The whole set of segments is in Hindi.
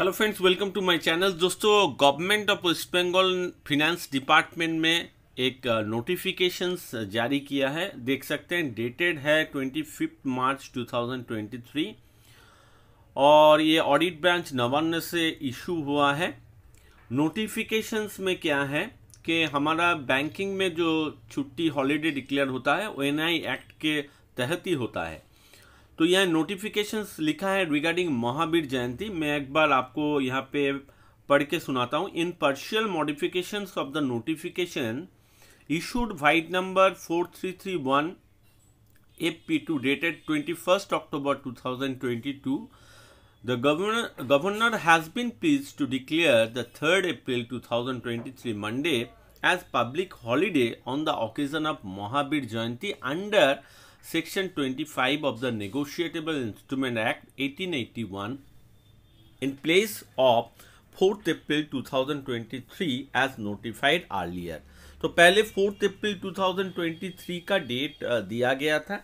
Hello friends welcome to my channel दोस्तों government of West Bengal finance department में एक नोटिफिकेशंस uh, uh, जारी किया है देख सकते हैं डेटेड है ट्वेंटी फिफ्थ मार्च 2023 और ये ऑडिट ब्रांच नवान्न से इशू हुआ है नोटिफिकेशंस में क्या है कि हमारा बैंकिंग में जो छुट्टी हॉलीडे डिक्लेयर होता है ओ एक्ट के तहत ही होता है तो यह नोटिफिकेशन लिखा है रिगार्डिंग महावीर जयंती मैं एक बार आपको यहाँ पे पढ़ के सुनाता हूँ in partial modification of the notification issued vide number four three three one A P two dated twenty first October two thousand twenty two the governor governor has been pleased to declare the third April two thousand twenty three Monday as public holiday on the occasion of Mahavir Jayanti under Section 25 of the Negotiable Instrument Act 1881 in place of 4th April 2023 as notified earlier. तो पहले 4th अप्रैल 2023 का डेट दिया गया था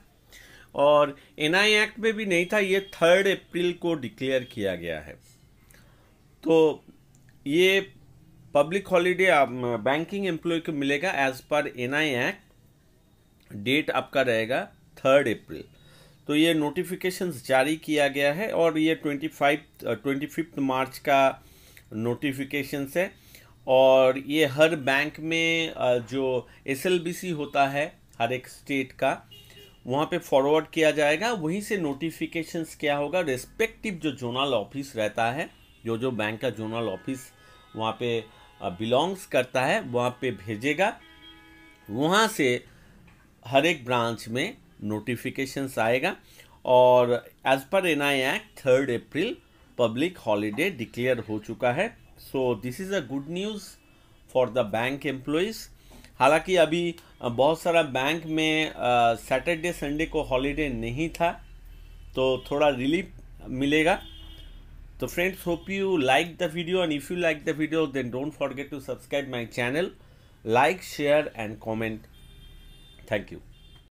और एन आई एक्ट में भी नहीं था ये थर्ड अप्रैल को डिक्लेयर किया गया है तो ये पब्लिक हॉलीडे बैंकिंग एम्प्लॉय को मिलेगा एज पर एन आई एक्ट डेट आपका रहेगा थर्ड अप्रैल तो ये नोटिफिकेशन जारी किया गया है और ये twenty five twenty fifth March का नोटिफिकेशन है और ये हर बैंक में जो एस होता है हर एक स्टेट का वहाँ पे फॉरवर्ड किया जाएगा वहीं से नोटिफिकेशंस क्या होगा रेस्पेक्टिव जो जोनल ऑफिस रहता है जो जो बैंक का जोनल ऑफिस वहाँ पे बिलोंग्स करता है वहाँ पे भेजेगा वहाँ से हर एक ब्रांच में नोटिफिकेशन आएगा और एज पर N I act third April public holiday declare हो चुका है so this is a good news for the bank employees हालांकि अभी बहुत सारा बैंक में सैटरडे संडे को हॉलीडे नहीं था तो थोड़ा रिलीफ मिलेगा तो friends hope you like the video and if you like the video then don't forget to subscribe my channel like share and comment thank you